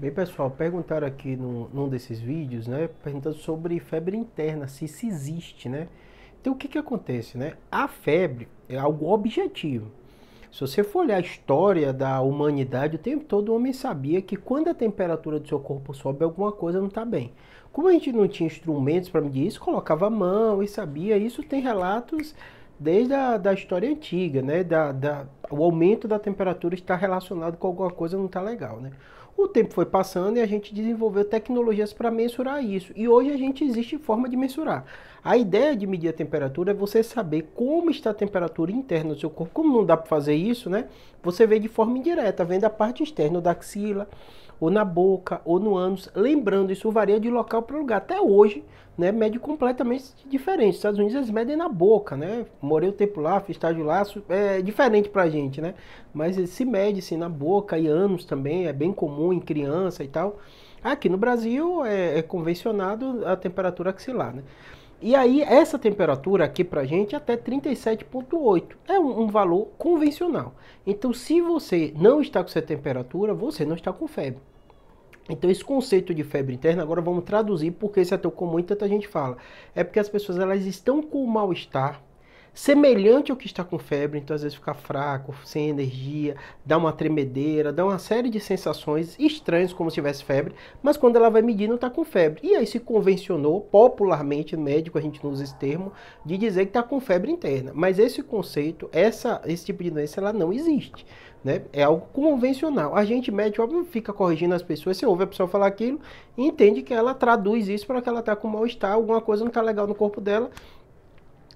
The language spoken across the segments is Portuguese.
Bem, pessoal, perguntaram aqui num, num desses vídeos, né? Perguntando sobre febre interna, se isso existe, né? Então, o que, que acontece, né? A febre é algo objetivo. Se você for olhar a história da humanidade, o tempo todo o homem sabia que quando a temperatura do seu corpo sobe, alguma coisa não está bem. Como a gente não tinha instrumentos para medir isso, colocava a mão e sabia. Isso tem relatos desde a da história antiga, né? Da, da, o aumento da temperatura está relacionado com alguma coisa não está legal, né? O tempo foi passando e a gente desenvolveu tecnologias para mensurar isso. E hoje a gente existe forma de mensurar. A ideia de medir a temperatura é você saber como está a temperatura interna do seu corpo. Como não dá para fazer isso, né? Você vê de forma indireta, vendo a parte externa da axila, ou na boca, ou no ânus. Lembrando, isso varia de local para lugar. Até hoje, né, mede completamente diferente. Nos Estados Unidos eles medem na boca, né? Morei o tempo lá, fiz estágio lá, é diferente para a gente gente, né? Mas se mede assim, na boca e anos também, é bem comum em criança e tal. Aqui no Brasil é, é convencionado a temperatura axilar, né? E aí, essa temperatura aqui para gente é até 37,8. É um, um, valor convencional. Então, se você não está com essa temperatura, você não está com febre. Então, esse conceito de febre interna, agora vamos traduzir, porque esse é tão comum e tanta gente fala. É porque as pessoas elas estão com mal-estar semelhante ao que está com febre, então às vezes fica fraco, sem energia, dá uma tremedeira, dá uma série de sensações estranhas, como se tivesse febre, mas quando ela vai medir, não está com febre. E aí se convencionou, popularmente, médico, a gente não usa esse termo, de dizer que está com febre interna. Mas esse conceito, essa, esse tipo de doença, ela não existe. Né? É algo convencional. A gente médico óbvio, fica corrigindo as pessoas, você ouve a pessoa falar aquilo e entende que ela traduz isso para que ela está com mal-estar, alguma coisa não está legal no corpo dela,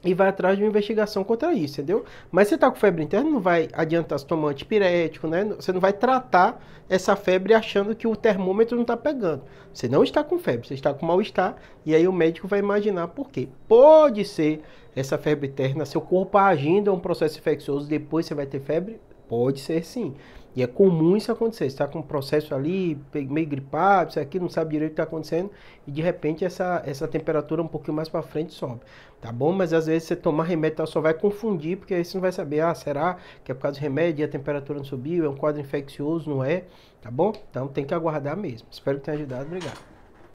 e vai atrás de uma investigação contra isso, entendeu? Mas você tá com febre interna, não vai adiantar se tomar antipirético, né? Você não vai tratar essa febre achando que o termômetro não está pegando. Você não está com febre, você está com mal-estar, e aí o médico vai imaginar por quê. Pode ser essa febre interna, seu corpo agindo a um processo infeccioso, depois você vai ter febre? Pode ser sim. E é comum isso acontecer. Você está com um processo ali, meio gripado, isso aqui, não sabe direito o que está acontecendo, e de repente essa, essa temperatura um pouquinho mais para frente sobe. Tá bom? Mas às vezes você tomar remédio tal, só vai confundir, porque aí você não vai saber, ah, será que é por causa do remédio e a temperatura não subiu, é um quadro infeccioso, não é? Tá bom? Então tem que aguardar mesmo. Espero que tenha ajudado. Obrigado.